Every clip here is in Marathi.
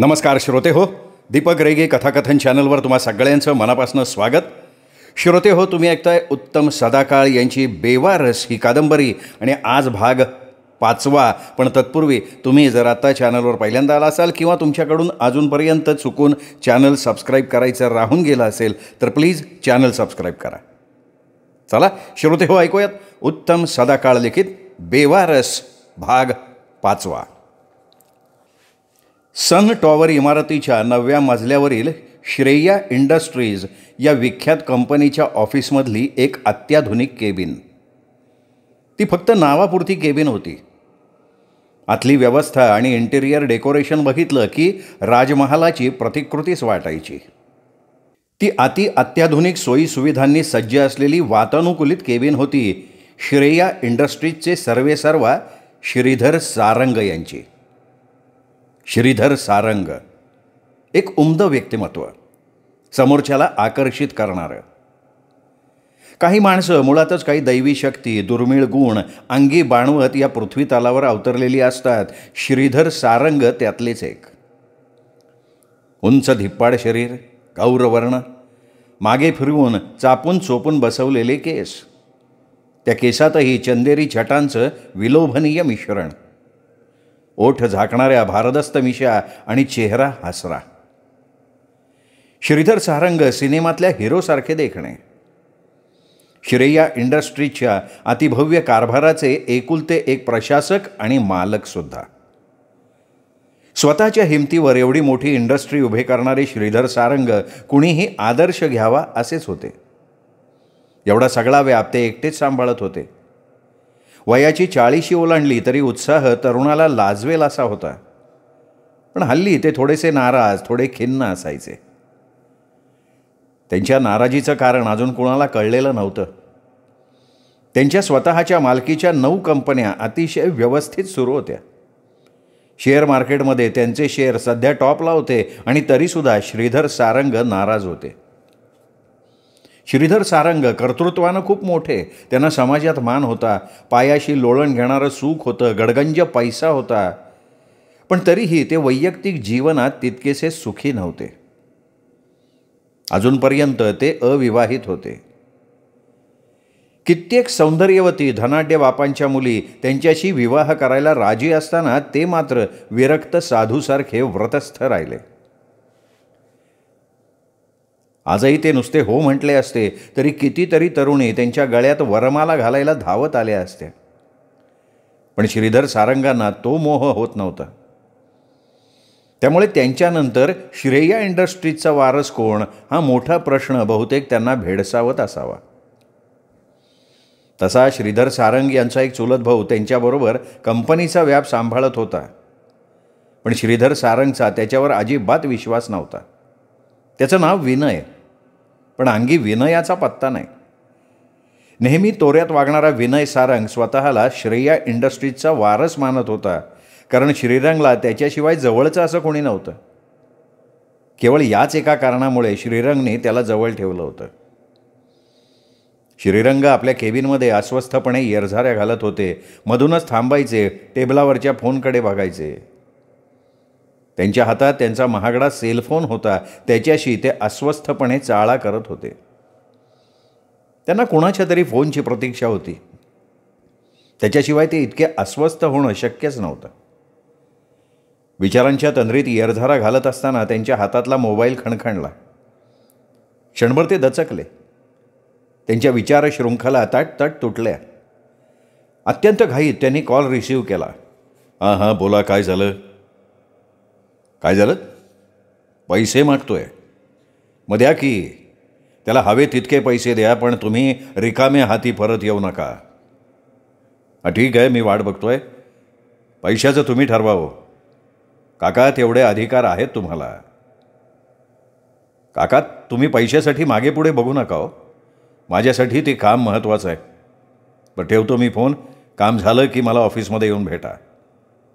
नमस्कार श्रोते हो दीपक रेगे कथाकथन चॅनलवर तुम्हा सगळ्यांचं मनापासून स्वागत श्रोते हो तुम्ही ऐकताय उत्तम सदाकाळ यांची बेवारस ही कादंबरी आणि आज भाग पाचवा पण तत्पूर्वी तुम्ही जर आता चॅनलवर पहिल्यांदा आला असाल किंवा तुमच्याकडून अजूनपर्यंत चुकून चॅनल सबस्क्राईब करायचं राहून गेलं असेल तर प्लीज चॅनल सबस्क्राईब करा चला श्रोते हो ऐकूयात उत्तम सदाकाळ लिखित बेवारस भाग पाचवा सन टॉवर इमारतीच्या नवव्या मजल्यावरील श्रेया इंडस्ट्रीज या विख्यात कंपनीच्या ऑफिसमधली एक अत्याधुनिक केबिन ती फक्त नावापुरती केबिन होती आतली व्यवस्था आणि इंटेरियर डेकोरेशन बघितलं की राजमहालाची प्रतिकृतीच वाटायची ती अति अत्याधुनिक सोयीसुविधांनी सज्ज असलेली वातानुकूलित केबिन होती श्रेया इंडस्ट्रीजचे सर्वेसर्वा श्रीधर सारंग यांची श्रीधर सारंग एक उमद व्यक्तिमत्व समोरच्याला आकर्षित करणारं काही माणसं मुळातच काही दैवी शक्ती दुर्मिळ गुण अंगी बाणवत या पृथ्वी तालावर अवतरलेली असतात श्रीधर सारंग त्यातलेच एक उंच धिप्पाड शरीर गौरवर्ण मागे फिरवून चापून चोपून बसवलेले केस त्या केसातही चंदेरी छटांचं विलोभनीय मिश्रण ओठ झाकणाऱ्या भारदस्त मिशा आणि चेहरा हसरा श्रीधर सारंग सिनेमातल्या हिरोसारखे देखणे श्रेया इंडस्ट्रीजच्या अतिभव्य कारभाराचे एकुलते एक प्रशासक आणि मालकसुद्धा स्वतःच्या हिमतीवर एवढी मोठी इंडस्ट्री उभे करणारे श्रीधर सारंग कुणीही आदर्श घ्यावा असेच होते एवढा सगळा व्याप ते एकटेच सांभाळत होते वयाची चाळीशी ओलांडली तरी उत्साह तरुणाला लाजवेल असा होता पण हल्ली ते थोडेसे नाराज थोडे खिन्न असायचे त्यांच्या नाराजीचं कारण अजून कुणाला कळलेलं नव्हतं त्यांच्या स्वतःच्या मालकीच्या नऊ कंपन्या अतिशय व्यवस्थित सुरू होत्या शेअर मार्केटमध्ये त्यांचे शेअर सध्या टॉपला होते आणि तरीसुद्धा श्रीधर सारंग नाराज होते श्रीधर सारंग कर्तृत्वानं खूप मोठे त्यांना समाजात मान होता पायाशी लोळण घेणारं सुख होतं गडगंज पैसा होता पण तरीही ते वैयक्तिक जीवनात तितकेसे सुखी नव्हते अजूनपर्यंत ते अविवाहित होते कित्येक सौंदर्यवती धनाढ्य बापांच्या मुली त्यांच्याशी विवाह करायला राजी असताना ते मात्र विरक्त साधूसारखे व्रतस्थ राहिले आजही ते नुसते हो म्हटले असते तरी कितीतरी तरुणी त्यांच्या गळ्यात वरमाला घालायला धावत आल्या असत्या पण श्रीधर सारंगांना तो मोह होत नव्हता त्यामुळे त्यांच्यानंतर श्रेया इंडस्ट्रीजचा वारस कोण हा मोठा प्रश्न बहुतेक त्यांना भेडसावत असावा तसा श्रीधर सारंग यांचा एक चुलत भाऊ त्यांच्याबरोबर कंपनीचा व्याप सांभाळत होता पण श्रीधर सारंगचा त्याच्यावर अजिबात विश्वास नव्हता त्याचं नाव विनय पण अंगी विनयाचा पत्ता नाही नेहमी तोऱ्यात वागणारा विनय सारंग स्वतःला श्रेया इंडस्ट्रीजचा वारस मानत होता कारण श्रीरंगला त्याच्याशिवाय जवळचं असं कोणी नव्हतं केवळ याच एका कारणामुळे श्रीरंगने त्याला जवळ ठेवलं होतं श्रीरंग आपल्या केबिनमध्ये अस्वस्थपणे येरझाऱ्या घालत होते मधूनच थांबायचे टेबलावरच्या फोनकडे बघायचे त्यांच्या हातात त्यांचा महागडा सेलफोन होता त्याच्याशी ते अस्वस्थपणे चाळा करत होते त्यांना कुणाच्या तरी फोनची प्रतीक्षा होती त्याच्याशिवाय ते इतके अस्वस्थ होणं शक्यच नव्हतं विचारांच्या तंद्रीत येरझारा घालत असताना त्यांच्या हातातला मोबाईल खणखणला क्षणभर ते दचकले त्यांच्या विचार शृंखला ताट तट तुटल्या अत्यंत घाईत त्यांनी कॉल रिसीव्ह केला हां हां बोला काय झालं काय झालं पैसे आहे मग द्या की त्याला हवे तितके पैसे द्या पण तुम्ही रिकामे हाती परत येऊ नका ठीक आहे मी वाट बघतोय पैशाचं तुम्ही ठरवावं काका तेवढे अधिकार आहेत तुम्हाला काका तुम्ही पैशासाठी मागे पुढे बघू नका हो माझ्यासाठी ते काम महत्त्वाचं आहे पण ठेवतो मी फोन काम झालं की मला ऑफिसमध्ये येऊन भेटा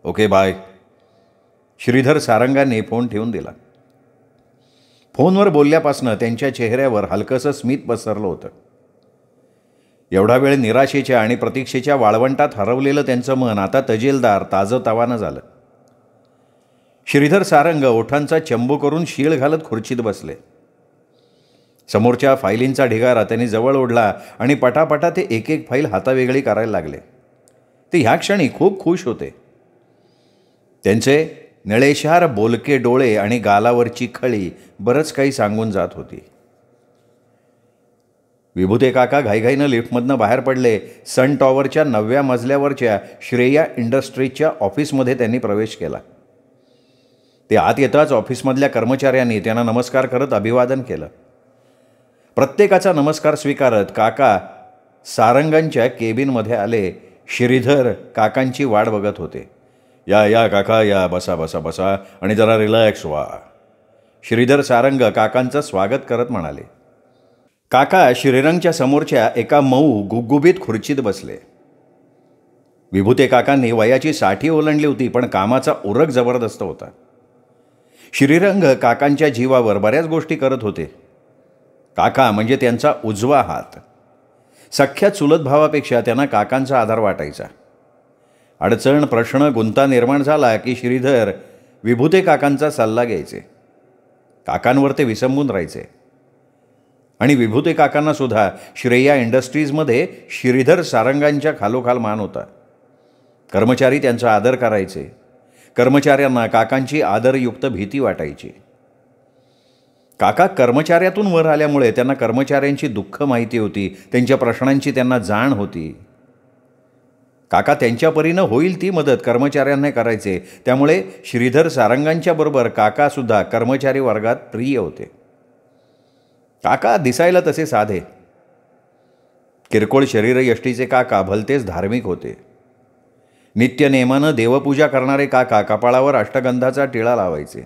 ओके बाय श्रीधर सारंगाने फोन ठेवून दिला फोनवर बोलल्यापासनं त्यांच्या चेहऱ्यावर हलकंसं स्मित पसरलं होतं एवढा वेळ निराशेच्या आणि प्रतीक्षेच्या वाळवंटात हरवलेलं त्यांचं मन आता तजेलदार ताजं तवानं झालं श्रीधर सारंग ओठांचा चंबू करून शीळ घालत खुर्चीत बसले समोरच्या फाईलींचा ढिगारा त्यांनी जवळ ओढला आणि पटापटा ते एक एक फाईल हातावेगळी करायला लागले ते ह्या क्षणी खूप खुश होते त्यांचे निळेशार बोलके डोळे आणि गालावरची खळी बरंच काही सांगून जात होती विभूते काका घाईघाईनं लिफ्टमधनं बाहेर पडले सन टॉवरच्या नवव्या मजल्यावरच्या श्रेया इंडस्ट्रीजच्या ऑफिसमध्ये त्यांनी प्रवेश केला ते आत येताच ऑफिसमधल्या कर्मचाऱ्यांनी त्यांना नमस्कार करत अभिवादन केलं प्रत्येकाचा नमस्कार स्वीकारत काका सारंगांच्या केबिनमध्ये आले श्रीधर काकांची वाट बघत होते या या काका या बसा बसा बसा आणि जरा रिलॅक्स व्हा श्रीधर सारंग काकांचं स्वागत करत म्हणाले काका श्रीरंगच्या समोरच्या एका मऊ गुगुबीत खुर्चीत बसले विभूते काकांनी वयाची साठी ओलांडली होती पण कामाचा उरक जबरदस्त होता श्रीरंग काकांच्या जीवावर बऱ्याच गोष्टी करत होते काका म्हणजे त्यांचा उजवा हात सख्ख्या चुलत भावापेक्षा त्यांना काकांचा आधार वाटायचा अडचण प्रश्न गुंता निर्माण झाला की श्रीधर विभूते काकांचा सल्ला घ्यायचे काकांवर ते विसंबून राहायचे आणि विभूते काकांनासुद्धा श्रेया इंडस्ट्रीजमध्ये श्रीधर सारंगांच्या खालोखाल मान होता कर्मचारी त्यांचा आदर करायचे कर्मचाऱ्यांना काकांची आदरयुक्त भीती वाटायची काका कर्मचाऱ्यातून वर आल्यामुळे त्यांना कर्मचाऱ्यांची दुःख माहिती होती त्यांच्या प्रश्नांची त्यांना जाण होती काका त्यांच्या परीनं होईल ती मदत कर्मचाऱ्यांना करायचे त्यामुळे श्रीधर सारंगांच्याबरोबर काकासुद्धा कर्मचारी वर्गात प्रिय होते काका दिसायला तसे साधे किरकोळ शरीरयष्टीचे काका भलतेच धार्मिक होते नित्य नेमानं देवपूजा करणारे काका कपाळावर अष्टगंधाचा टिळा लावायचे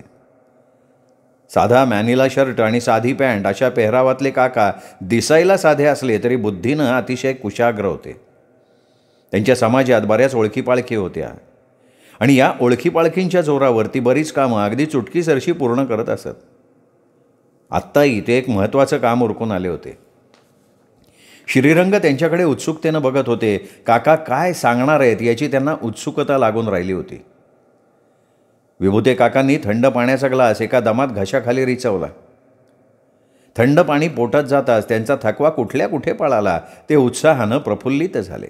साधा मॅनिला शर्ट आणि साधी पॅन्ट अशा पेहरावातले काका दिसायला साधे असले तरी बुद्धीनं अतिशय कुशाग्र होते त्यांच्या समाजात बऱ्याच ओळखीपाळखी होत्या आणि या ओळखीपाळखींच्या जोरावरती बरीच कामं अगदी चुटकीसरशी पूर्ण करत असत आत्ताही ते एक महत्त्वाचं काम उरकून आले होते श्रीरंग त्यांच्याकडे उत्सुकतेनं बघत होते काका काय सांगणार आहेत याची त्यांना उत्सुकता लागून राहिली होती विभूते काकांनी थंड पाण्याचा ग्लास एका दमात घशाखाली रिचवला थंड पाणी पोटात जाताच त्यांचा थकवा कुठल्या कुठे पळाला ते उत्साहानं प्रफुल्लित झाले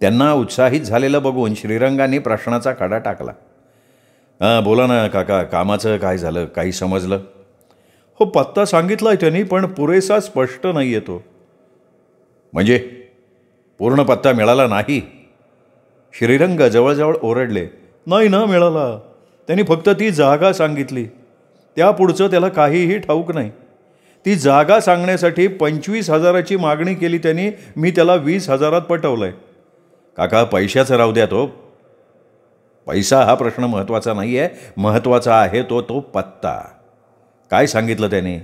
त्यांना उत्साहित झालेलं बघून श्रीरंगाने प्रश्नाचा खडा टाकला हां बोला ना काका कामाचं काय झालं काही समजलं हो पत्ता सांगितला आहे त्यांनी पण पुरेसा स्पष्ट नाही येतो म्हणजे पूर्ण पत्ता मिळाला नाही श्रीरंग जवळजवळ ओरडले नाही ना मिळाला त्यांनी फक्त ती जागा सांगितली त्यापुढचं त्याला काहीही ठाऊक नाही ती जागा सांगण्यासाठी पंचवीस हजाराची मागणी केली त्यांनी मी त्याला वीस हजारात पटवलं आहे काका पैशाचं राहू द्या तो पैसा हा प्रश्न महत्त्वाचा नाही आहे महत्त्वाचा आहे तो तो पत्ता काय सांगितलं त्याने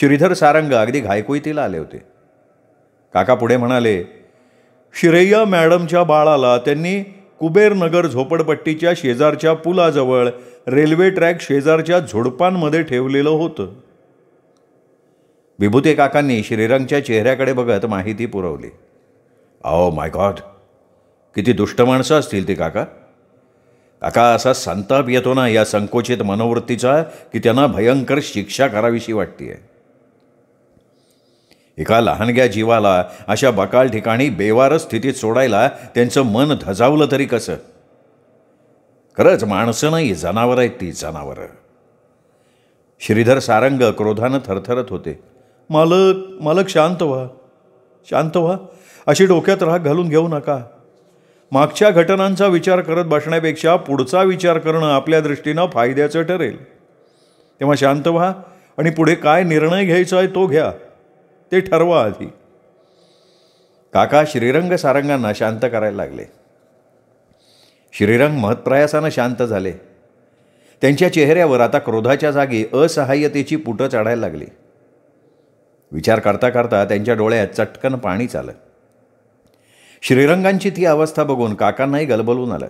श्रीधर सारंग अगदी घायकुईतीला आले होते काका पुढे म्हणाले श्रेया मॅडमच्या बाळाला त्यांनी कुबेरनगर झोपडपट्टीच्या शेजारच्या पुलाजवळ रेल्वे ट्रॅक शेजारच्या झोडपांमध्ये ठेवलेलं होतं विभूते काकांनी श्रीरंगच्या चेहऱ्याकडे बघत माहिती पुरवली अहो माय गॉड किती दुष्ट माणसं असतील ती काका काका असा संताप येतो ना या संकोचित मनोवृत्तीचा की त्यांना भयंकर शिक्षा करावीशी वाटते एका लहानग्या जीवाला अशा बकाल ठिकाणी बेवार स्थितीत सोडायला त्यांचं मन धजावलं तरी कसं खरंच माणसं नाही जनावर आहेत ती जनावर श्रीधर सारंग क्रोधानं थरथरत होते मालक मालक शांत व्हा शांत व्हा अशी डोक्यात राग घालून घेऊ नका मागच्या घटनांचा विचार करत बसण्यापेक्षा पुढचा विचार करणं आपल्या दृष्टीनं फायद्याचं ठरेल तेव्हा शांत व्हा आणि पुढे काय निर्णय घ्यायचा आहे तो घ्या ते ठरवा आधी काका श्रीरंग सारंगांना शांत करायला लागले श्रीरंग महत्प्रयासानं शांत झाले त्यांच्या चेहऱ्यावर आता क्रोधाच्या जागी असहाय्यतेची पुटं चढायला लागली विचार करता करता त्यांच्या डोळ्यात चटकन पाणीच आलं श्रीरंगांची ती अवस्था बघून काकांनाही गलबलून आलं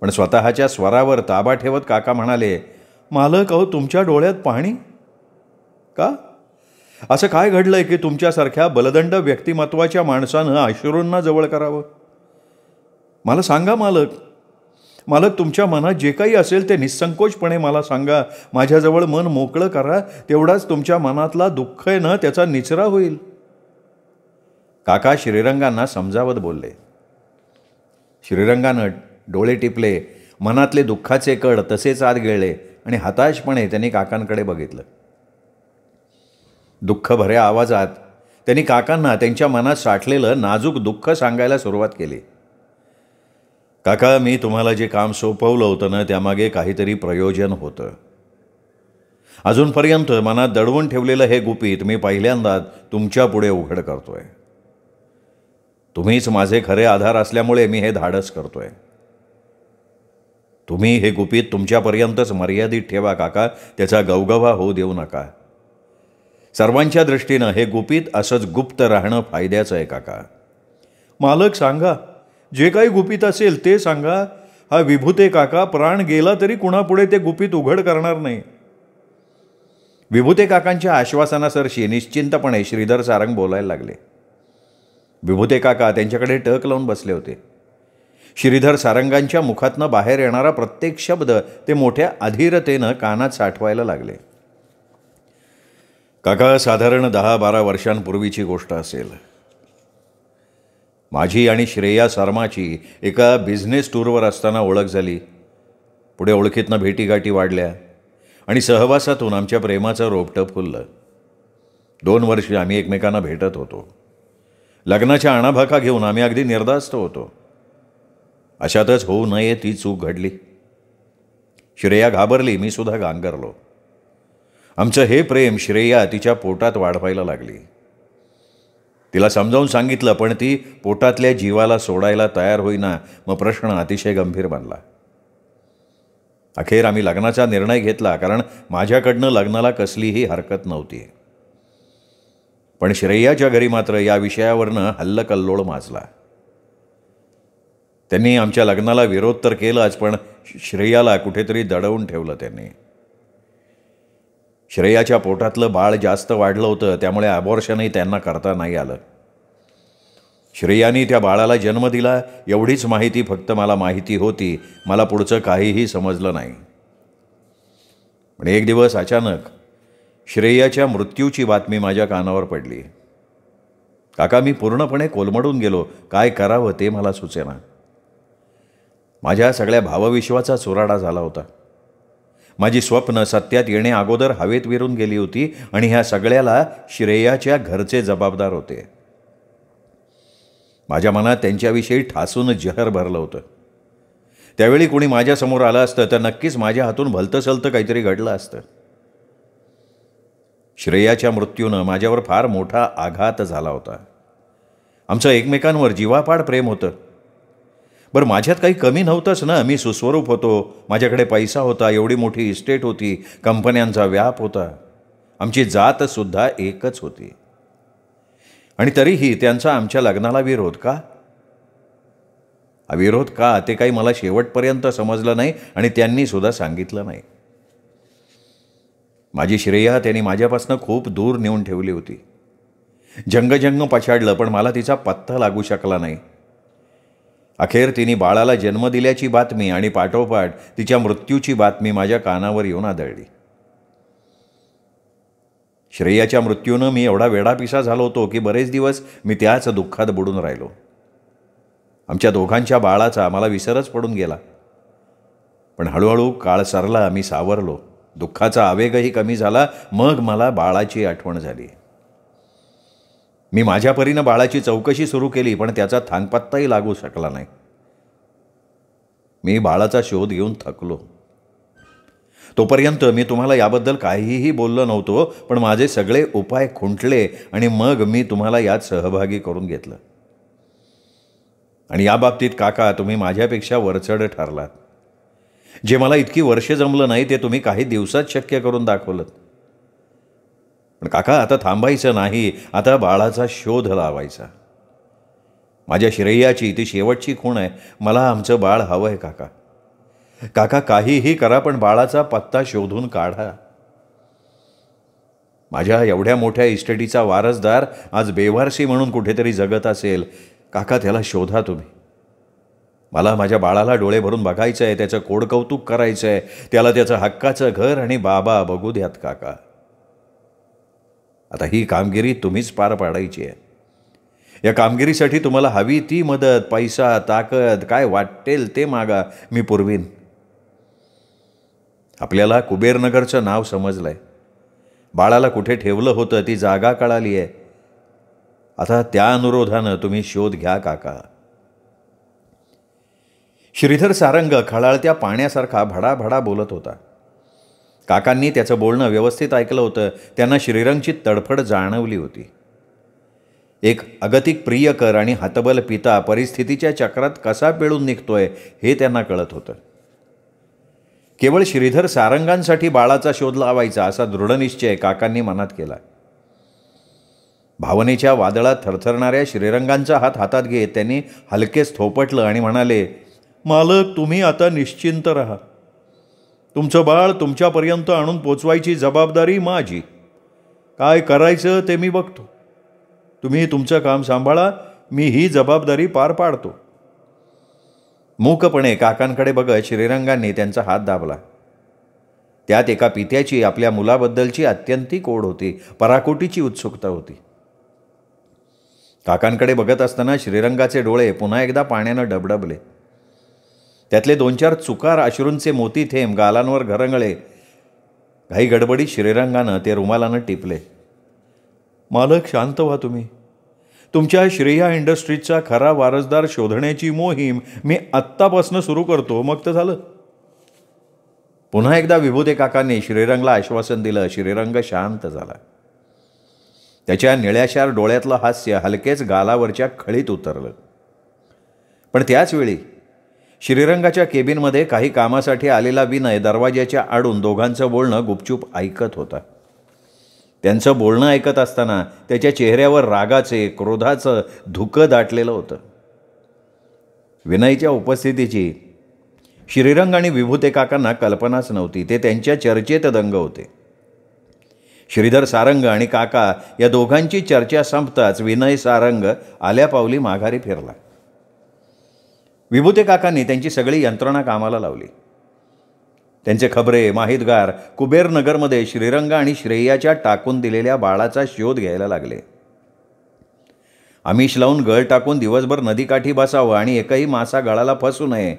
पण स्वतःच्या स्वरावर ताबा ठेवत काका म्हणाले मालक अहो तुमच्या डोळ्यात पाणी का असं काय घडलंय की तुमच्यासारख्या बलदंड व्यक्तिमत्वाच्या माणसानं अश्रूंना जवळ करावं मला सांगा मालक मला तुमच्या मनात जे काही असेल ते निसंकोचपणे मला सांगा माझ्याजवळ मन मोकळं करा तेवढाच तुमच्या मनातला दुःख आहे ना त्याचा निचरा होईल काका श्रीरंगांना समजावत बोलले श्रीरंगानं डोळे टिपले मनातले दुःखाचे कड तसेच आत गेले आणि हताशपणे त्यांनी काकांकडे बघितलं दुःख दुःखभऱ्या आवाजात त्यांनी काकांना त्यांच्या मनात साठलेलं नाजूक दुःख सांगायला सुरुवात केली काका मी तुम्हाला जे काम सोपवलं होतं ना त्यामागे काहीतरी प्रयोजन होतं अजूनपर्यंत मनात दडवून ठेवलेलं हे गुपित मी पहिल्यांदाच पुढे उघड करतोय तुम्हीच माझे खरे आधार असल्यामुळे मी हे धाडस करतोय तुम्ही हे गुपित तुमच्यापर्यंतच मर्यादित ठेवा काका त्याचा गवगवा होऊ देऊ नका सर्वांच्या दृष्टीनं हे गुपित असंच गुप्त राहणं फायद्याचं आहे काका मालक सांगा जे काही गुपित असेल ते सांगा हा विभूते काका प्राण गेला तरी कुणापुढे ते गुपित उघड करणार नाही विभूते काकांच्या आश्वासनासरशी निश्चिंतपणे श्रीधर सारंग बोलायला लागले विभूते काका त्यांच्याकडे टक लावून बसले होते श्रीधर सारंगांच्या मुखातनं बाहेर येणारा प्रत्येक शब्द ते मोठ्या अधीरतेनं कानात साठवायला लागले काका साधारण दहा बारा वर्षांपूर्वीची गोष्ट असेल माझी आणि श्रेया शर्माची एका बिझनेस टूरवर असताना ओळख झाली पुढे ओळखीतनं भेटीगाठी वाढल्या आणि सहवासातून आमच्या प्रेमाचं रोपटं फुललं दोन वर्ष आम्ही एकमेकांना भेटत होतो लग्नाच्या अणाभाका घेऊन आम्ही अगदी निर्धास्त होतो अशातच होऊ नये ती चूक घडली श्रेया घाबरली मी सुद्धा गांगरलो आमचं हे प्रेम श्रेया तिच्या पोटात वाढवायला लागली तिला समजावून सांगितलं पण ती पोटातल्या जीवाला सोडायला तयार होईना मग प्रश्न अतिशय गंभीर बनला अखेर आम्ही लग्नाचा निर्णय घेतला कारण माझ्याकडनं लग्नाला कसलीही हरकत नव्हती पण श्रेयाच्या घरी मात्र या विषयावरनं हल्लकल्लोळ माजला त्यांनी आमच्या लग्नाला विरोध तर केलाच पण श्रेयाला कुठेतरी दडवून ठेवलं त्यांनी श्रेयाच्या पोटातलं बाळ जास्त वाढलं होतं त्यामुळे अबॉर्शनही त्यांना करता नाही आलं श्रेयाने त्या बाळाला जन्म दिला एवढीच माहिती फक्त मला माहिती होती मला पुढचं काहीही समजलं नाही पण एक दिवस अचानक श्रेयाच्या मृत्यूची बातमी माझ्या कानावर पडली काका मी पूर्णपणे कोलमडून गेलो काय करावं ते मला सुचेना माझ्या सगळ्या भावविश्वाचा चुराडा झाला होता माझी स्वप्न सत्यात येणे अगोदर हवेत विरून गेली होती आणि ह्या सगळ्याला श्रेयाच्या घरचे जबाबदार होते माझ्या मनात त्यांच्याविषयी ठासून जहर भरलं होतं त्यावेळी कोणी माझ्यासमोर आलं असतं तर नक्कीच माझ्या हातून भलतसलतं काहीतरी घडलं असतं श्रेयाच्या मृत्यूनं माझ्यावर फार मोठा आघात झाला होता आमचं एकमेकांवर जीवापाड प्रेम होतं बरं माझ्यात काही कमी नव्हतंच ना मी सुस्वरूप होतो माझ्याकडे पैसा होता एवढी मोठी इस्टेट होती कंपन्यांचा व्याप होता आमची जातसुद्धा एकच होती आणि तरीही त्यांचा आमच्या लग्नाला विरोध का विरोध का ते काही मला शेवटपर्यंत समजलं नाही आणि त्यांनी सुद्धा सांगितलं नाही माझी श्रेया त्यांनी माझ्यापासून खूप दूर नेऊन ठेवली होती जंगजंग पछाडलं पण मला तिचा पत्ता लागू शकला नाही अखेर तिने बाळाला जन्म दिल्याची बातमी आणि पाठोपाठ तिच्या मृत्यूची बातमी माझ्या कानावर येऊन आदळली श्रेयाच्या मृत्यूनं मी एवढा वेडापिसा झालो होतो की बरेच दिवस मी त्याच दुःखात बुडून राहिलो आमच्या दोघांच्या बाळाचा मला विसरच पडून गेला पण हळूहळू काळ सरला मी सावरलो दुःखाचा आवेगही कमी झाला मग मला बाळाची आठवण झाली मी माझ्या परीनं बाळाची चौकशी सुरू केली पण त्याचा थांगपत्ताही लागू शकला नाही मी बाळाचा शोध घेऊन थकलो तोपर्यंत मी तुम्हाला याबद्दल काहीही बोललो नव्हतो पण माझे सगळे उपाय खुंटले आणि मग मी तुम्हाला यात सहभागी करून घेतलं आणि याबाबतीत काका तुम्ही माझ्यापेक्षा वरचढ ठरलात जे मला इतकी वर्षे जमलं नाही ते तुम्ही काही दिवसात शक्य करून दाखवलं पण काका आता थांबायचं नाही आता बाळाचा शोध लावायचा माझ्या श्रेयाची ती शेवटची खूण आहे मला आमचं बाळ हवं आहे काका काका काहीही करा पण बाळाचा पत्ता शोधून काढा माझ्या एवढ्या मोठ्या इस्टेटीचा वारसदार आज बेवारसी म्हणून कुठेतरी जगत असेल काका त्याला शोधा तुम्ही मला माझ्या बाळाला डोळे भरून बघायचं आहे त्याचं कोडकौतुक करायचं आहे त्याला त्याचं हक्काचं घर आणि बाबा बघू द्यात काका आता ही कामगिरी तुम्हीच पार पाडायची आहे या कामगिरीसाठी तुम्हाला हवी ती मदत पैसा ताकद काय वाटेल ते मागा मी पुरवीन आपल्याला कुबेरनगरचं नाव समजलं आहे बाळाला कुठे ठेवलं होतं ती जागा कळाली आहे आता त्या अनुरोधानं तुम्ही शोध घ्या काका श्रीधर सारंग खळाळत्या पाण्यासारखा भडाभडा बोलत होता काकांनी त्याचं बोलणं व्यवस्थित ऐकलं होतं त्यांना श्रीरंगची तडफड जाणवली होती एक अगतिक प्रियकर आणि हातबल पिता परिस्थितीच्या चक्रात कसा पिळून निघतोय हे त्यांना कळत होतं केवळ श्रीधर सारंगांसाठी बाळाचा शोध लावायचा असा दृढनिश्चय काकांनी मनात केला भावनेच्या वादळात थरथरणाऱ्या श्रीरंगांचा हात हातात घेत त्यांनी हलकेच थोपटलं आणि म्हणाले मालक तुम्ही आता निश्चिंत राहा तुमचं बाळ तुमच्यापर्यंत आणून पोचवायची जबाबदारी माझी काय करायचं ते मी बघतो तुम्ही तुमचं काम सांभाळा मी ही जबाबदारी पार पाडतो मूकपणे काकांकडे बघत श्रीरंगांनी त्यांचा हात दाबला त्यात एका पित्याची आपल्या मुलाबद्दलची अत्यंतिक ओढ होती पराकोटीची उत्सुकता होती काकांकडे बघत असताना श्रीरंगाचे डोळे पुन्हा एकदा पाण्यानं डबडबले त्यातले दोन चार चुकार अश्रूंचे मोती थेंब गालांवर घरंगळे काही गडबडीत श्रीरंगानं ते रुमालानं टिपले मालक शांत व्हा तुम्ही तुमच्या श्रेया इंडस्ट्रीजचा खरा वारसदार शोधण्याची मोहीम मी आत्तापासनं सुरू करतो मग तर झालं पुन्हा एकदा विभूते काकांनी श्रीरंगला आश्वासन दिलं श्रीरंग शांत झाला त्याच्या निळ्याशार डोळ्यातलं हास्य हलकेच गालावरच्या खळीत उतरलं पण त्याचवेळी श्रीरंगाच्या केबिनमध्ये काही कामासाठी आलेला विनय दरवाज्याच्या आडून दोघांचं बोलणं गुपचूप ऐकत होता त्यांचं बोलणं ऐकत असताना त्याच्या चेहऱ्यावर रागाचे क्रोधाचं धुकं दाटलेलं होतं विनयच्या उपस्थितीची श्रीरंग आणि विभूते काकांना कल्पनाच नव्हती ते त्यांच्या चर्चेत दंग होते श्रीधर सारंग आणि काका या दोघांची चर्चा संपताच विनय सारंग आल्या पावली माघारी फिरला विभूते काकांनी त्यांची सगळी यंत्रणा कामाला लावली त्यांचे खबरे माहितगार कुबेरनगरमध्ये श्रीरंग आणि श्रेयाच्या टाकून दिलेल्या बाळाचा शोध घ्यायला लागले आमिष लावून गळ टाकून दिवसभर नदीकाठी बसावं आणि एकही मासा गळाला फसू नये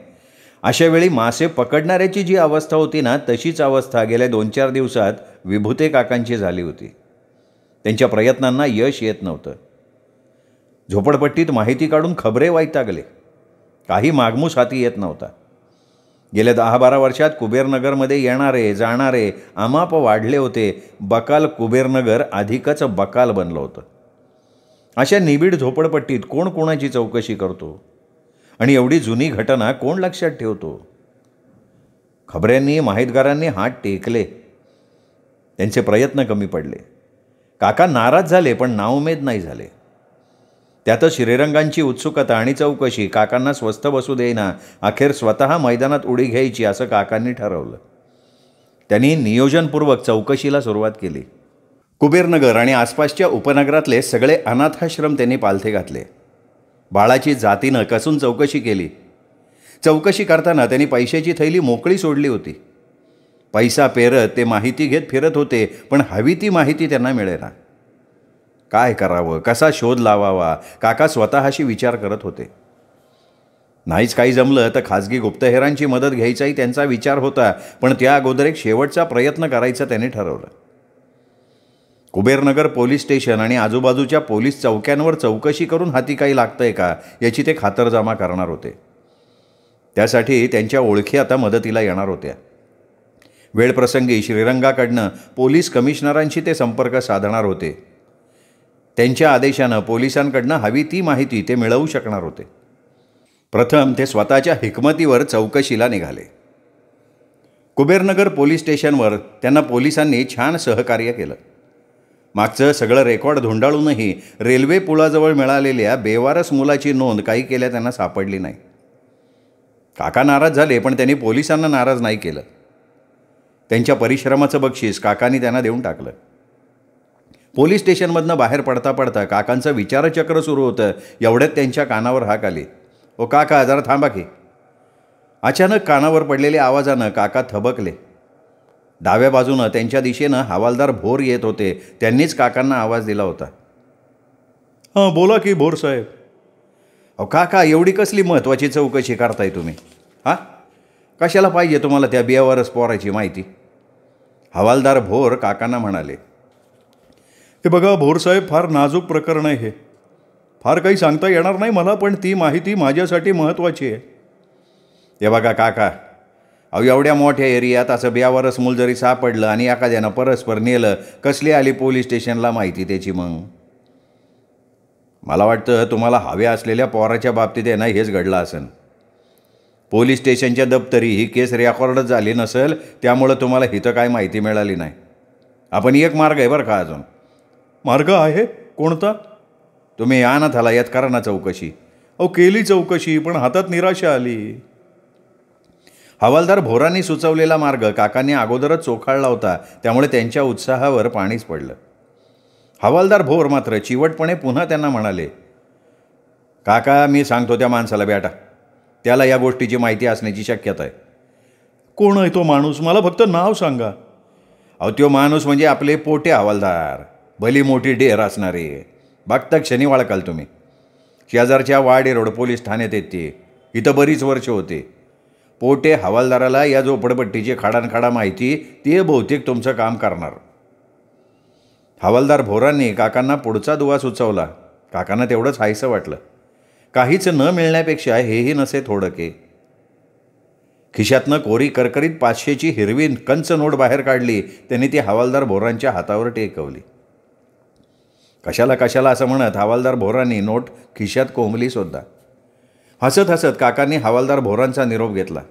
अशावेळी मासे पकडणाऱ्याची जी अवस्था होती ना तशीच अवस्था गेल्या दोन चार दिवसात विभूते काकांची झाली होती त्यांच्या प्रयत्नांना यश येत नव्हतं झोपडपट्टीत माहिती काढून खबरे वैतागले काही मागमूस हाती येत नव्हता गेल्या दहा बारा वर्षात कुबेरनगरमध्ये येणारे जाणारे आमाप वाढले होते बकाल कुबेरनगर अधिकच बकाल बनलं होतं अशा निबीड झोपडपट्टीत कोण कोणाची चौकशी करतो आणि एवढी जुनी घटना कोण लक्षात ठेवतो खबऱ्यांनी माहितगारांनी हात टेकले त्यांचे प्रयत्न कमी पडले काका नाराज झाले पण नाउमेद नाही झाले त्यातच श्रीरंगांची उत्सुकता आणि चौकशी काकांना स्वस्थ बसू देईना अखेर स्वतः मैदानात उडी घ्यायची असं काकांनी ठरवलं त्यांनी नियोजनपूर्वक चौकशीला सुरुवात केली कुबेरनगर आणि आसपासच्या उपनगरातले सगळे अनाथाश्रम त्यांनी पालथे घातले बाळाची जातीनं कसून चौकशी केली चौकशी करताना त्यांनी पैशाची थैली मोकळी सोडली होती पैसा पेरत ते माहिती घेत फिरत होते पण हवी ती माहिती त्यांना मिळेना काय करावं कसा शोध लावावा काका स्वतःशी विचार करत होते नाहीच काही जमलं तर खाजगी गुप्तहेरांची मदत घ्यायचाही त्यांचा विचार होता पण त्या अगोदर एक शेवटचा प्रयत्न करायचा त्याने ठरवलं कुबेरनगर पोलीस स्टेशन आणि आजूबाजूच्या पोलीस चौक्यांवर चौकशी करून हाती काही लागतंय का याची ते खातरजमा करणार होते त्यासाठी त्यांच्या ओळखी आता मदतीला येणार होत्या वेळप्रसंगी श्रीरंगाकडनं पोलीस कमिशनरांशी ते संपर्क साधणार होते त्यांच्या आदेशानं पोलिसांकडनं हवी ती माहिती ते मिळवू शकणार होते प्रथम ते स्वतःच्या हिकमतीवर चौकशीला निघाले कुबेरनगर पोलीस स्टेशनवर त्यांना पोलिसांनी छान सहकार्य केलं मागचं सगळं रेकॉर्ड धुंडाळूनही रेल्वे पुलाजवळ मिळालेल्या बेवारस मुलाची नोंद काही केल्या त्यांना सापडली नाही काका नाराज झाले पण त्यांनी पोलिसांना नाराज नाही केलं त्यांच्या परिश्रमाचं बक्षीस काकानी त्यांना देऊन टाकलं पोलीस स्टेशनमधनं बाहेर पडता पडता काकांचं विचारचक्र सुरू होतं एवढ्यात त्यांच्या कानावर हाक आली ओ काका जरा थांबा की अचानक कानावर पडलेल्या आवाजानं काका थबकले डाव्या बाजूनं त्यांच्या दिशेनं हवालदार भोर येत होते त्यांनीच काकांना आवाज दिला होता हां बोला की भोर साहेब अ काका एवढी कसली महत्त्वाची चौकशी करताय तुम्ही हां कशाला पाहिजे तुम्हाला त्या बियावरच पोरायची माहिती हवालदार भोर काकांना म्हणाले हे बघा भोरसाहेब फार नाजूक प्रकरण आहे हे फार काही सांगता येणार नाही मला पण ती माहिती माझ्यासाठी महत्त्वाची आहे हे बघा काका अहो एवढ्या मोठ्या एरियात असं ब्यावरच मूल जरी सापडलं आणि एखाद्यानं परस्पर नेलं कसली आली पोलीस स्टेशनला माहिती त्याची मग मला वाटतं तुम्हाला हव्या असलेल्या पोराच्या बाबतीत आहे ना हेच घडलं असेल पोलीस स्टेशनच्या दप्तरी ही केस रेकॉर्डच झाली नसेल त्यामुळं तुम्हाला हिथं काय माहिती मिळाली नाही आपण एक मार्ग आहे बरं का अजून मार्ग आहे कोणता तुम्ही या ना थाला यात करा ना चौकशी अहो केली चौकशी पण हातात निराशा आली हवालदार भोरांनी सुचवलेला मार्ग काकांनी अगोदरच चोखाळला होता त्यामुळे त्यांच्या उत्साहावर पाणीच पडलं हवालदार भोर मात्र चिवटपणे पुन्हा त्यांना म्हणाले काका मी सांगतो त्या माणसाला बेटा त्याला या गोष्टीची माहिती असण्याची शक्यता आहे कोण आहे तो माणूस मला फक्त नाव सांगा अहो तो माणूस म्हणजे आपले पोटे हवालदार भली मोठी ढेर असणारी आहे बघता क्षणी वाळकाल तुम्ही शेजारच्या वाडे रोड पोलीस ठाण्यात येते इथं बरीच वर्ष होते पोटे हवालदाराला या झोपडपट्टीची खाडानखाडा माहिती ते बहुतेक तुमचं काम करणार हवालदार भोरांनी काकांना पुढचा दुवा सुचवला काकांना तेवढंच हायसं वाटलं काहीच न मिळण्यापेक्षा हेही नसे थोडं के खिशातनं कोरी करकरीत पाचशेची हिरवी कंच नोट बाहेर काढली त्यांनी ती हवालदार भोरांच्या हातावर टेकवली कशाला कशाला असं म्हणत हवालदार भोरांनी नोट खिशात कोंबली सुद्धा हसत हसत काकांनी हवालदार भोरांचा निरोप घेतला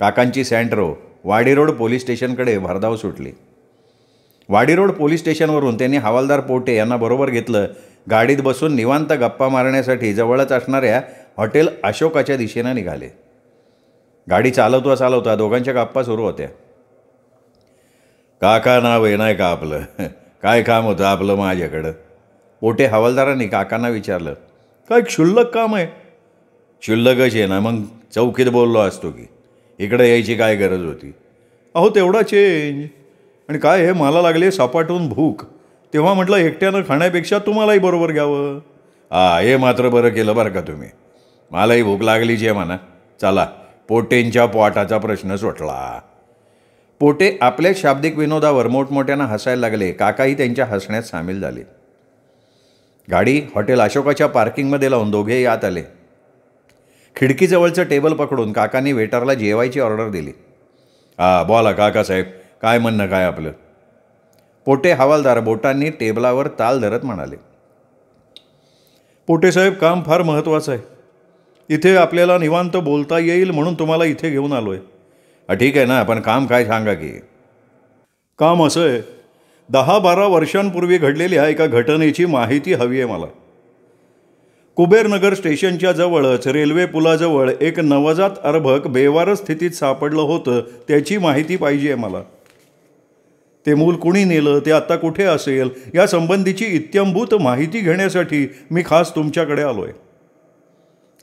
काकांची सँट्रो वाडी रोड पोलीस स्टेशनकडे भरधाव सुटली वाडी रोड पोलीस स्टेशनवरून त्यांनी हवालदार पोटे यांना बरोबर घेतलं गाडीत बसून निवांत गप्पा मारण्यासाठी जवळच असणाऱ्या हॉटेल अशोकाच्या दिशेनं निघाले गाडी चालवता चालवता दोघांच्या गप्पा सुरू होत्या काका नाव येणार का आपलं काय काम होतं आपलं माझ्याकडं पोटे हवालदारांनी काकांना विचारलं काय क्षुल्लक काम आहे क्षुल्लकच आहे ना मग चौकीत बोललो असतो की इकडे यायची काय गरज होती अहो तेवढा चेंज आणि काय हे मला लागले सापाटून भूक तेव्हा म्हटलं एकट्यानं खाण्यापेक्षा तुम्हालाही बरोबर घ्यावं हा हे मात्र बरं केलं बरं का तुम्ही मलाही भूक लागलीच आहे म्हणा चला पोटेंच्या पोटाचा प्रश्न सुटला पोटे आपल्या शाब्दिक विनोदावर मोठमोठ्यानं हसायला लागले काकाही त्यांच्या हसण्यात सामील झाले गाडी हॉटेल अशोकाच्या पार्किंगमध्ये लावून दोघेही आत आले खिडकीजवळचं टेबल पकडून काकांनी वेटरला जेवायची ऑर्डर दिली आ बोला काकासाहेब काय म्हणणं काय आपलं पोटे हवालदार बोटांनी टेबलावर ताल धरत म्हणाले पोटेसाहेब काम फार महत्त्वाचं आहे इथे आपल्याला निवांत बोलता येईल म्हणून तुम्हाला इथे घेऊन आलो आहे ठीक आहे ना पण काम काय सांगा की काम असं आहे दहा बारा वर्षांपूर्वी घडलेल्या एका घटनेची माहिती हवी आहे मला कुबेरनगर स्टेशनच्या जवळच रेल्वे पुलाजवळ एक नवजात अर्भक बेवार स्थितीत सापडलं होतं त्याची माहिती पाहिजे आहे मला ते मूल कुणी नेलं ते आत्ता कुठे असेल या संबंधीची इत्यंभूत माहिती घेण्यासाठी मी खास तुमच्याकडे आलो आहे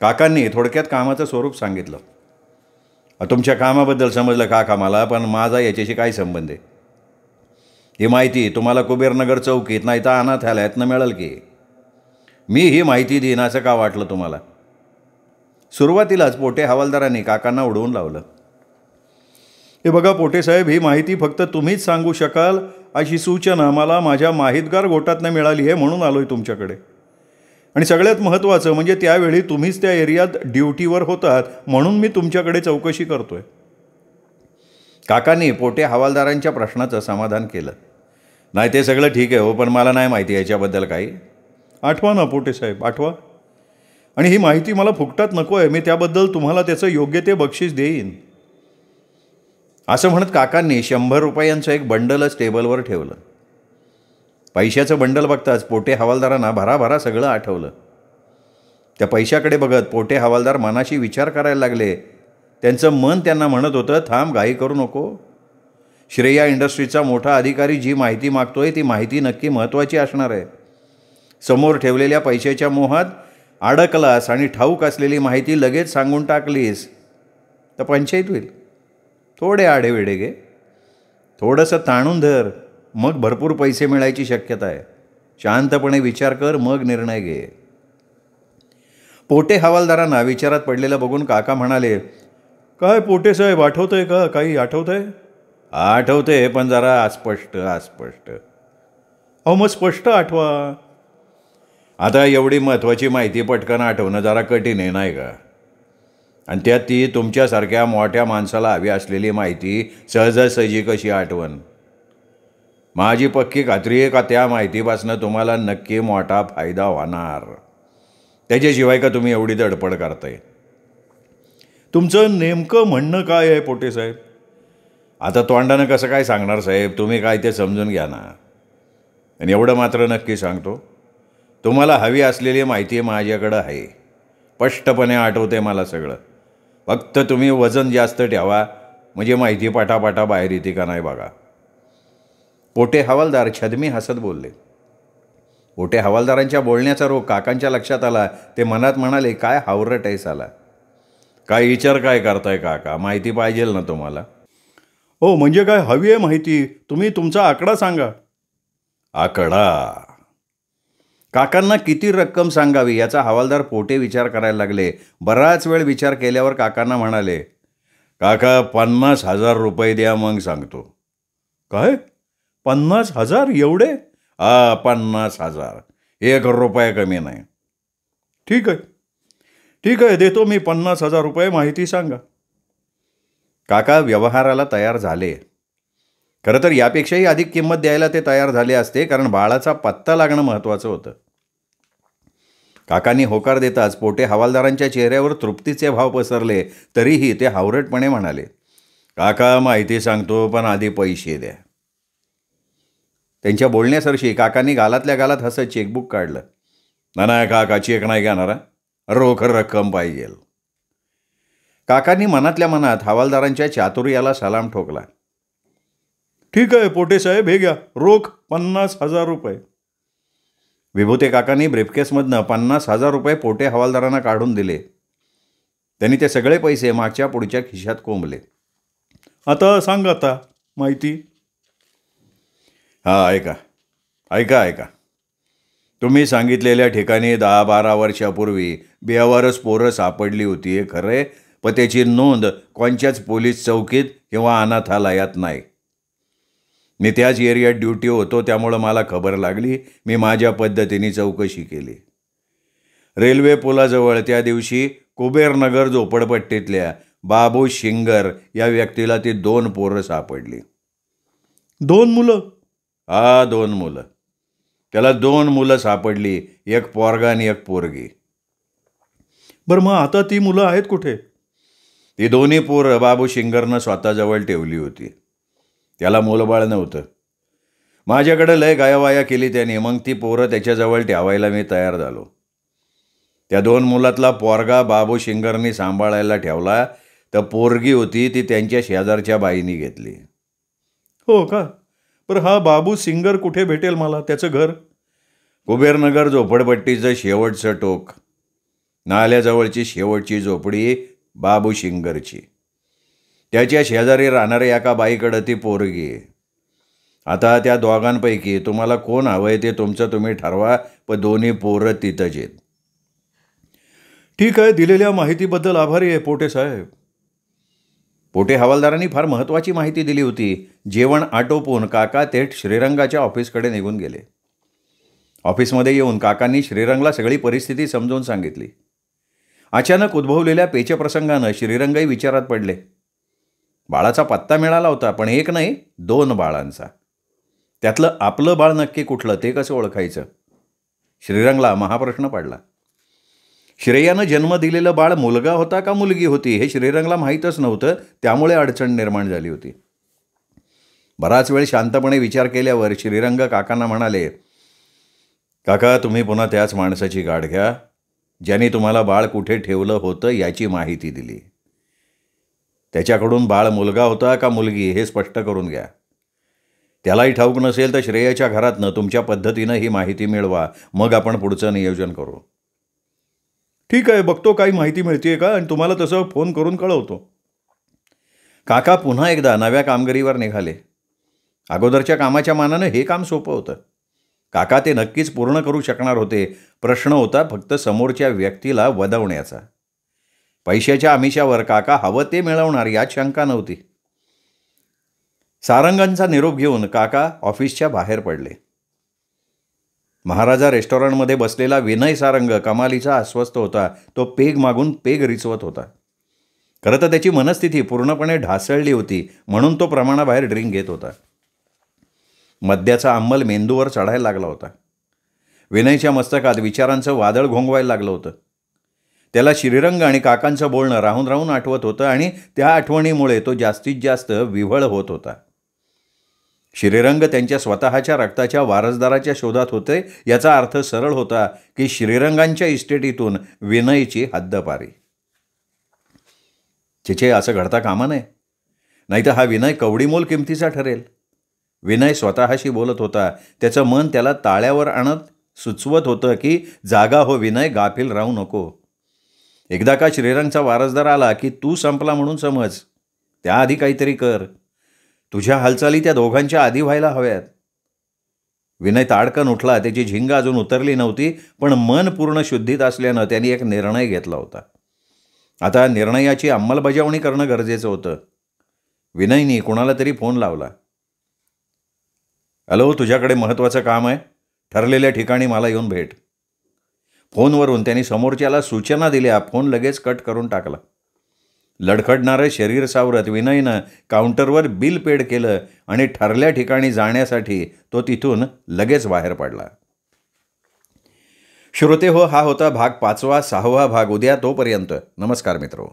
काकांनी थोडक्यात कामाचं स्वरूप सांगितलं तुमच्या कामाबद्दल समजलं काका मला पण माझा याच्याशी काय संबंध आहे ही माहिती तुम्हाला कुबेरनगर चौकीत नाही तर न मिळेल की मी ही माहिती देईन असं का वाटलं तुम्हाला सुरुवातीलाच पोटे हवालदारांनी काकांना उडवून लावलं हे बघा पोटेसाहेब ही माहिती फक्त तुम्हीच सांगू शकाल अशी सूचना मला माझ्या माहितगार गोटातनं मिळाली आहे म्हणून आलो आहे तुमच्याकडे आणि सगळ्यात महत्त्वाचं म्हणजे त्यावेळी तुम्हीच त्या एरियात ड्युटीवर होतात म्हणून मी तुमच्याकडे चौकशी करतो आहे काकांनी पोटे हवालदारांच्या प्रश्नाचं समाधान केलं नाही ते सगळं ठीक आहे हो पण मला नाही माहिती याच्याबद्दल काही आठवा ना पोटे साहेब आठवा आणि ही माहिती मला फुकटात नको आहे मी त्याबद्दल तुम्हाला त्याचं योग्य ते बक्षीस देईन असं म्हणत काकांनी शंभर रुपयांचं एक बंडलच टेबलवर ठेवलं पैशाचं बंडल बघताच पोटे हवालदारांना भराभरा सगळं आठवलं त्या पैशाकडे बघत पोटे हवालदार मनाशी विचार करायला लागले त्यांचं मन त्यांना म्हणत होतं थांब घाई करू नको श्रेया इंडस्ट्रीजचा मोठा अधिकारी जी माहिती मागतोय ती माहिती नक्की महत्त्वाची असणार आहे समोर ठेवलेल्या पैशाच्या मोहात अडकलास आणि ठाऊक असलेली माहिती लगेच सांगून टाकलीस तर पंचायत होईल थोडे आढेवेडे घे थोडंसं ताणून धर मग भरपूर पैसे मिळायची शक्यता आहे शांतपणे विचार कर मग निर्णय घे पोटे हवालदारांना विचारात पडलेलं बघून काका म्हणाले काय पोटे साहेब आठवतंय का काही आठवतंय आठवते पण जरा अस्पष्ट अस्पष्ट अहो मग स्पष्ट आठवा आता एवढी महत्त्वाची माहिती पटकन आठवणं जरा कठीण आहे नाही का आणि त्यात ती तुमच्यासारख्या मोठ्या माणसाला हवी असलेली माहिती सहजासहजी कशी आठवण माझी पक्की खात्री आहे का त्या माहितीपासनं तुम्हाला नक्की मोठा फायदा होणार त्याच्याशिवाय का तुम्ही एवढी धडपड करताय तुमचं नेमकं म्हणणं काय आहे पोटे साहेब आता तोंडानं कसं काय सांगणार साहेब तुम्ही काय ते समजून घ्या ना आणि एवढं मात्र नक्की सांगतो तुम्हाला हवी असलेली माहिती माझ्याकडं आहे स्पष्टपणे आठवते मला सगळं फक्त तुम्ही वजन जास्त ठेवा म्हणजे माहिती पाठापाठा बाहेर येते का नाही बघा पोटे हवालदार छदमी हसत बोलले पोटे हवालदारांच्या बोलण्याचा रोग काकांच्या लक्षात आला ते मनात म्हणाले काय हावरट आहे आला काय विचार काय करताय काका माहिती पाहिजेल ना तुम्हाला हो म्हणजे काय हवी आहे माहिती तुम्ही तुमचा आकडा सांगा आकडा काकांना किती रक्कम सांगावी याचा हवालदार पोटे विचार करायला लागले बराच वेळ विचार केल्यावर काकांना म्हणाले काका पन्नास हजार रुपये द्या मग सांगतो काय पन्नास हजार एवढे हा पन्नास हजार एक रुपये कमी नाही ठीक आहे ठीक आहे देतो मी पन्नास हजार रुपये माहिती सांगा काका व्यवहाराला तयार झाले खरं तर यापेक्षाही अधिक किंमत द्यायला ते तयार झाले असते कारण बाळाचा पत्ता लागणं महत्त्वाचं होतं काकांनी होकार देताच पोटे हवालदारांच्या चेहऱ्यावर तृप्तीचे भाव पसरले तरीही ते हावरटपणे म्हणाले काका माहिती सांगतो पण आधी पैसे द्या त्यांच्या बोलण्यासरशी काकांनी गालातल्या गालात हसं चेकबुक काढलं ना ना काका चेक नाही घेणारा रोखर रक्कम पाहिजे काकांनी मनातल्या मनात हवालदारांच्या चातुर्याला सलाम ठोकला ठीक आहे पोटे साहेब हे घ्या रोख पन्नास हजार रुपये विभूते काकांनी ब्रिफकेसमधनं पन्नास हजार रुपये पोटे हवालदारांना काढून दिले त्यांनी ते सगळे पैसे मागच्या पुढच्या खिशात कोंबले आता सांग आता माहिती हा ऐका ऐका ऐका तुम्ही सांगितलेल्या ठिकाणी दहा बारा वर्षापूर्वी बियावरच पोरं सापडली होती हे खरं पण त्याची नोंद कोणच्याच पोलीस चौकीत किंवा अनाथालयात नाही मी त्याच एरियात ड्युटी होतो त्यामुळं मला खबर लागली मी माझ्या पद्धतीने चौकशी केली रेल्वे पुलाजवळ त्या दिवशी कुबेरनगर झोपडपट्टीतल्या बाबू शिंगर या व्यक्तीला ती दोन पोरं सापडली दोन मुलं हा दोन मुलं त्याला दोन मुलं सापडली एक पोरगा आणि एक पोरगी बरं मग आता ती मुलं आहेत कुठे ती दोन्ही पोरं बाबू शिंगरनं स्वतःजवळ ठेवली होती त्याला मोलबाळ नव्हतं माझ्याकडं लय गायावाया केली त्याने मग ती पोरं त्याच्याजवळ ठेवायला मी तयार झालो त्या दोन मुलातला पोरगा बाबू शिंगरनी सांभाळायला ठेवला तर पोरगी होती ती त्यांच्या शेजारच्या बाईनी घेतली हो का पर हा बाबू सिंगर कुठे भेटेल मला त्याचं घर कुबेरनगर झोपडपट्टीचं शेवटचं टोक नाल्याजवळची शेवटची झोपडी बाबू शिंगरची त्याच्या शेजारी राहणाऱ्या एका बाईकडं ती पोरगी आता त्या दोघांपैकी तुम्हाला कोण हवंय आहे ते तुमचं तुम्ही ठरवा पण दोन्ही पोरं तिथं जेत ठीक आहे दिलेल्या माहितीबद्दल आभारी आहे पोटे साहेब पोटे हवालदारांनी फार महत्त्वाची माहिती दिली होती जेवण आटोपून काका थेट श्रीरंगाच्या ऑफिसकडे निघून गेले ऑफिसमध्ये येऊन काकांनी श्रीरंगला सगळी परिस्थिती समजून सांगितली अचानक उद्भवलेल्या पेचप्रसंगानं श्रीरंगही विचारात पडले बाळाचा पत्ता मिळाला होता पण एक नाही दोन बाळांचा त्यातलं आपलं बाळ नक्की कुठलं ते कसं ओळखायचं श्रीरंगला महाप्रश्न पडला श्रेयानं जन्म दिलेलं बाळ मुलगा होता का मुलगी होती हे श्रीरंगला माहीतच नव्हतं त्यामुळे अडचण निर्माण झाली होती बराच वेळ शांतपणे विचार केल्यावर श्रीरंग काकांना म्हणाले काका तुम्ही पुन्हा त्याच माणसाची गाठ घ्या ज्याने तुम्हाला बाळ कुठे ठेवलं होतं याची माहिती दिली त्याच्याकडून बाळ मुलगा होता का मुलगी हे स्पष्ट करून घ्या त्यालाही ठाऊक नसेल तर श्रेयाच्या घरातनं तुमच्या पद्धतीनं ही माहिती मिळवा मग आपण पुढचं नियोजन करू ठीक आहे बघतो काही माहिती मिळते का आणि तुम्हाला तसं फोन करून कळवतो काका पुन्हा एकदा नव्या कामगिरीवर निघाले अगोदरच्या कामाच्या मानानं हे काम सोपं होतं काका ते नक्कीच पूर्ण करू शकणार होते प्रश्न होता फक्त समोरच्या व्यक्तीला वदवण्याचा पैशाच्या आमिषावर काका हवं ते मिळवणार यात शंका नव्हती सारंगांचा निरोप घेऊन काका ऑफिसच्या बाहेर पडले महाराजा रेस्टॉरंटमध्ये बसलेला विनय सारंग कमालीचा अस्वस्थ होता तो पेग मागून पेग रिचवत होता खरं तर त्याची मनस्थिती पूर्णपणे ढासळली होती म्हणून तो प्रमाणाबाहेर ड्रिंक घेत होता मद्याचा अंमल मेंदूवर चढायला लागला होता विनयच्या मस्तकात विचारांचं वादळ घोंगवायला लागलं होतं त्याला श्रीरंग आणि काकांचं बोलणं राहून राहून आठवत होतं आणि त्या आठवणीमुळे तो जास्तीत जास्त विव्हळ होत होता श्रीरंग त्यांच्या स्वतःच्या रक्ताच्या वारसदाराच्या शोधात होते याचा अर्थ सरळ होता की श्रीरंगांच्या इस्टेटीतून विनयची हद्दपारी चिचे असं घडता कामा नये नाहीतर हा विनय कवडीमोल किमतीचा ठरेल विनय स्वतःशी बोलत होता त्याचं मन त्याला ताळ्यावर आणत सुचवत होतं की जागा हो विनय गाफील राहू नको एकदा का श्रीरंगचा वारसदार आला की तू संपला म्हणून समज त्याआधी काहीतरी कर तुझ्या हालचाली त्या दोघांच्या आधी व्हायला हव्यात विनय ताडकन उठला त्याची झिंगा अजून उतरली नव्हती पण मन पूर्ण शुद्धीत असल्यानं त्यांनी एक निर्णय घेतला होता आता निर्णयाची अंमलबजावणी करणं गरजेचं होतं विनयनी कुणाला तरी फोन लावला हॅलो तुझ्याकडे महत्त्वाचं काम आहे ठरलेल्या ठिकाणी मला येऊन भेट फोनवरून त्यांनी समोरच्याला सूचना दिल्या फोन लगेच कट करून टाकला लडखडणारं शरीर सावरत विनयनं काउंटरवर बिल पेड केलं आणि ठरल्या ठिकाणी जाण्यासाठी तो तिथून लगेच बाहेर पडला श्रोते हो हा होता भाग पाचवा सहावा भाग उद्या तोपर्यंत नमस्कार मित्रो